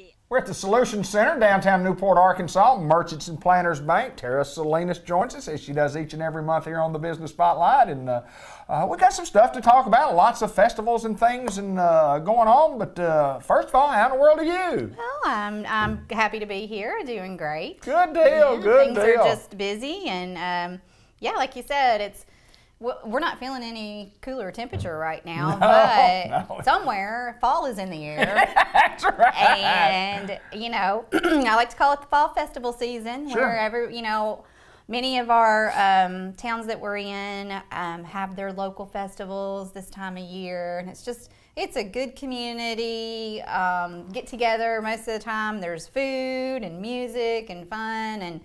Yeah. We're at the Solutions Center, downtown Newport, Arkansas. Merchants and Planners Bank. Tara Salinas joins us as she does each and every month here on the Business Spotlight. And uh, uh, we got some stuff to talk about, lots of festivals and things and uh, going on. But uh, first of all, how in the world are you? Well, I'm, I'm happy to be here, doing great. Good deal, yeah, mm-hmm. good things deal. Things are just busy. And um, yeah, like you said, it's we're not feeling any cooler temperature right now, no, but no. somewhere fall is in the air. That's right. And you know, I like to call it the fall festival season, sure. where every you know, many of our um, towns that we're in um, have their local festivals this time of year, and it's just it's a good community um, get together most of the time. There's food and music and fun and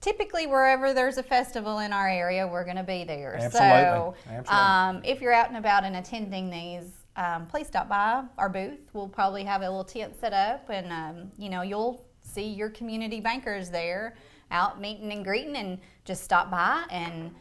typically wherever there's a festival in our area, we're going to be there. Absolutely. So Absolutely. Um, if you're out and about and attending these, um, please stop by our booth. We'll probably have a little tent set up, and um, you know you'll see your community bankers there out meeting and greeting, and just stop by and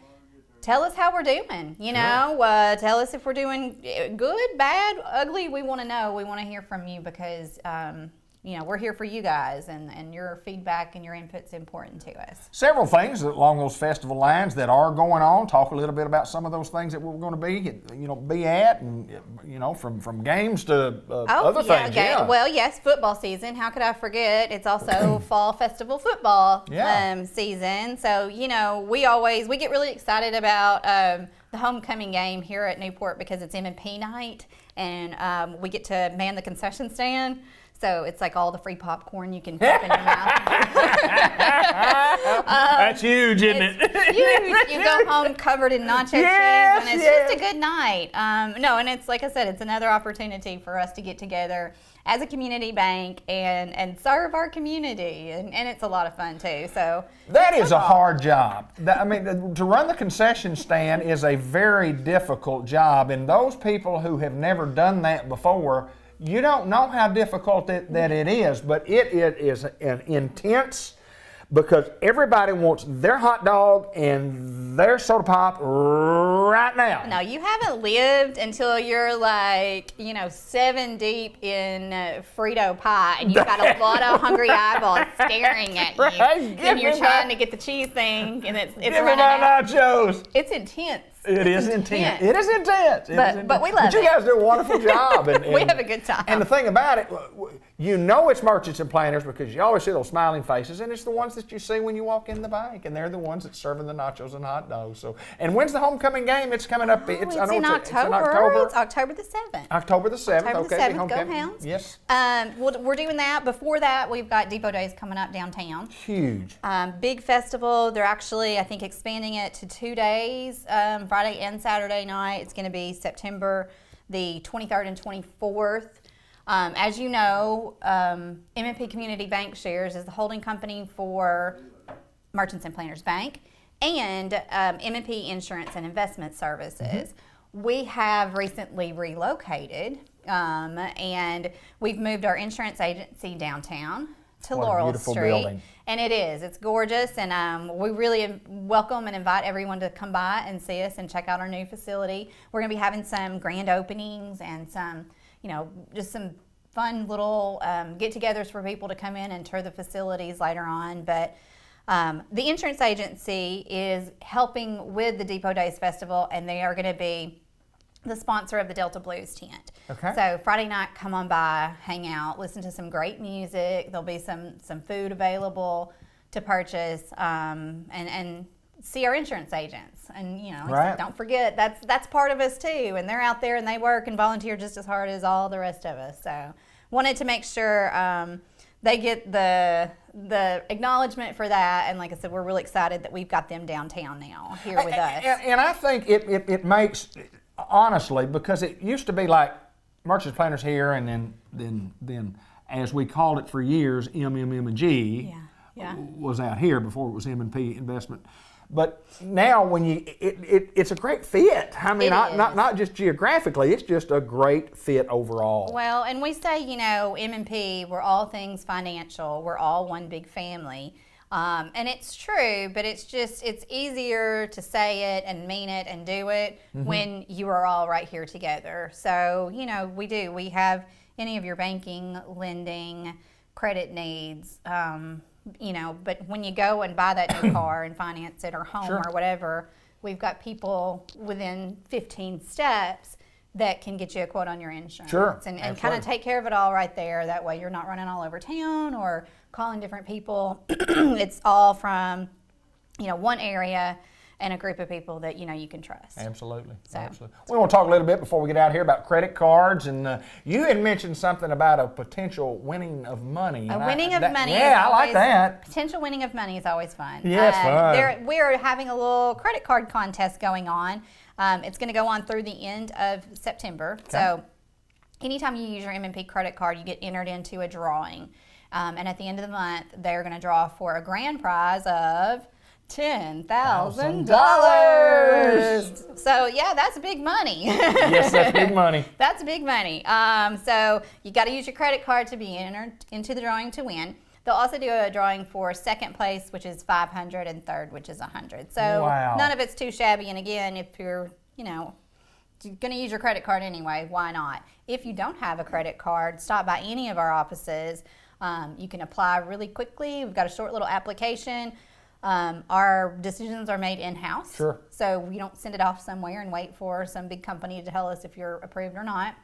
tell us how we're doing. You know, uh, tell us if we're doing eh, good, bad, ugly. We want to know. We want to hear from you because um, you know, we're here for you guys, and, and your feedback and your input's important to us. Several things along those festival lines that are going on. Talk a little bit about some of those things that we're going to be, you know, be at, and you know, from from games to uh, oh, other yeah, things. Okay. Yeah. Well, yes, football season. How could I forget? It's also fall festival football yeah. um, season. So you know, we always we get really excited about. Um, the homecoming game here at Newport because it's M&P night and um, we get to man the concession stand. So it's like all the free popcorn you can pop in your mouth. um, That's huge, isn't it? huge. You go home covered in nacho yes, cheese, and it's yes. just a good night. Um, no, and it's like I said, it's another opportunity for us to get together as a community bank and and serve our community and, and it's a lot of fun too so that is a hard job that, i mean to run the concession stand is a very difficult job and those people who have never done that before you don't know how difficult it, that it is, but it, it is an intense because everybody wants their hot dog and their soda pop right now. No, you haven't lived until you're like, you know, seven deep in uh, Frito pie and you've got a lot of hungry eyeballs staring at you. Right? and you're trying my, to get the cheese thing and it's, it's give running me my out. nachos. It's intense it's intense. intense. It is intense. It but, is intense. but we love but it. You guys do a wonderful job. And, and, we have a good time. And the thing about it, you know it's merchants and planners because you always see those smiling faces, and it's the ones that you see when you walk in the bank, and they're the ones that's serving the nachos and hot dogs. So, and when's the homecoming game? It's coming up. Oh, it's, it's, in it's, October. In October. It's October the seventh. October the seventh. okay, the seventh. Go Hounds. Yes. Um, we we are doing that. Before that, we've got Depot Days coming up downtown. Huge. Um, big festival. They're actually, I think, expanding it to two days. Um, Friday and Saturday night. It's going to be September the 23rd and 24th. Um, as you know, um, MMP Community Bank Shares is the holding company for Merchants and Planners Bank and um, MMP Insurance and Investment Services. Mm-hmm. We have recently relocated um, and we've moved our insurance agency downtown to what Laurel Street. Building. And it is. It's gorgeous. And um, we really welcome and invite everyone to come by and see us and check out our new facility. We're going to be having some grand openings and some, you know, just some fun little um, get togethers for people to come in and tour the facilities later on. But um, the insurance agency is helping with the Depot Days Festival, and they are going to be the sponsor of the Delta Blues tent. Okay. So Friday night, come on by, hang out, listen to some great music. There'll be some some food available to purchase, um, and and see our insurance agents. And you know, right. don't forget that's that's part of us too. And they're out there and they work and volunteer just as hard as all the rest of us. So wanted to make sure. Um, they get the the acknowledgement for that and like i said we're really excited that we've got them downtown now here with us and, and i think it, it, it, makes honestly, because it used to be like merchants Planners here, and then then then as we called it for years, MMM and G was out here before it was M and P investment. But now, when you it, it it's a great fit. I mean, not, not not just geographically, it's just a great fit overall. Well, and we say you know M and P, we're all things financial. We're all one big family. Um, and it's true, but it's just, it's easier to say it and mean it and do it mm-hmm. when you are all right here together. So, you know, we do. We have any of your banking, lending, credit needs, um, you know, but when you go and buy that new car and finance it or home sure. or whatever, we've got people within 15 steps that can get you a quote on your insurance. Sure. And, and kind of take care of it all right there. That way you're not running all over town or calling different people. it's all from, you know, one area and a group of people that you know you can trust. Absolutely. So. Absolutely. We want to talk a little bit before we get out here about credit cards, and uh, you had mentioned something about a potential winning of money. A winning I, of that, money. Yeah, I like that. Potential winning of money is always fun. Yeah, uh, fun. we're having a little credit card contest going on. Um, it's going to go on through the end of September. Okay. So. Anytime you use your MMP credit card, you get entered into a drawing. Um, and at the end of the month, they're going to draw for a grand prize of Ten thousand dollars. So yeah, that's big money. yes, that's big money. that's big money. Um, so you got to use your credit card to be entered into the drawing to win. They'll also do a drawing for second place, which is 500, and third, which is 100. So wow. none of it's too shabby. And again, if you're, you know, going to use your credit card anyway, why not? If you don't have a credit card, stop by any of our offices. Um, you can apply really quickly. We've got a short little application. Um, our decisions are made in house. Sure. So we don't send it off somewhere and wait for some big company to tell us if you're approved or not.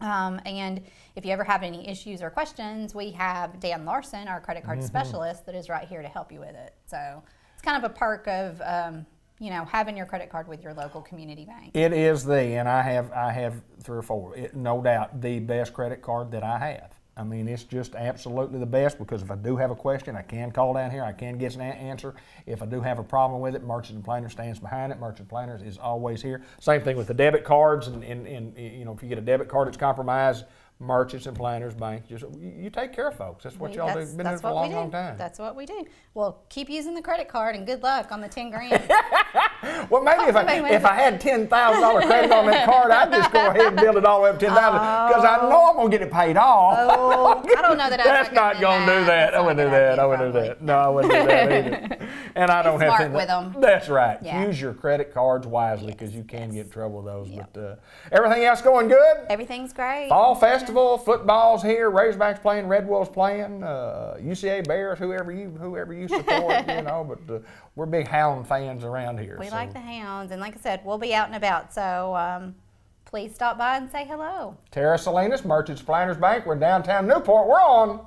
Um, and if you ever have any issues or questions, we have Dan Larson, our credit card mm-hmm. specialist, that is right here to help you with it. So it's kind of a perk of um, you know having your credit card with your local community bank. It is the, and I have I have three or four, it, no doubt, the best credit card that I have. I mean, it's just absolutely the best because if I do have a question, I can call down here. I can get an answer. If I do have a problem with it, Merchant and Planner stands behind it. Merchant Planners is always here. Same thing with the debit cards, and, and, and you know, if you get a debit card that's compromised, Merchants and Planners Bank, just you take care of folks. That's what y'all do. Been doing for a long, do. long time. That's what we do. Well, keep using the credit card, and good luck on the ten grand. well, maybe if I if I had ten thousand dollar credit on that card, I'd just go ahead and build it all up ten thousand because oh. I know I'm gonna get it paid off. Oh. I don't know that. That's not gonna do that. That's I wouldn't do that. I wouldn't do that. No, I wouldn't do that either. And I don't have smart with them. That's right. Yeah. Use your credit cards wisely because you can yes. get in trouble with those. Yep. But uh, everything else going good. Everything's great. Fall festival, football's here. Razorbacks playing. Red Wolves playing. Uh, UCA Bears. Whoever you whoever you support, you know. But uh, we're big hound fans around here. We so. like the hounds. And like I said, we'll be out and about. So um, please stop by and say hello. Tara Salinas, Merchants Planners Bank. We're in downtown Newport. We're on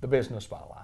the Business Spotlight.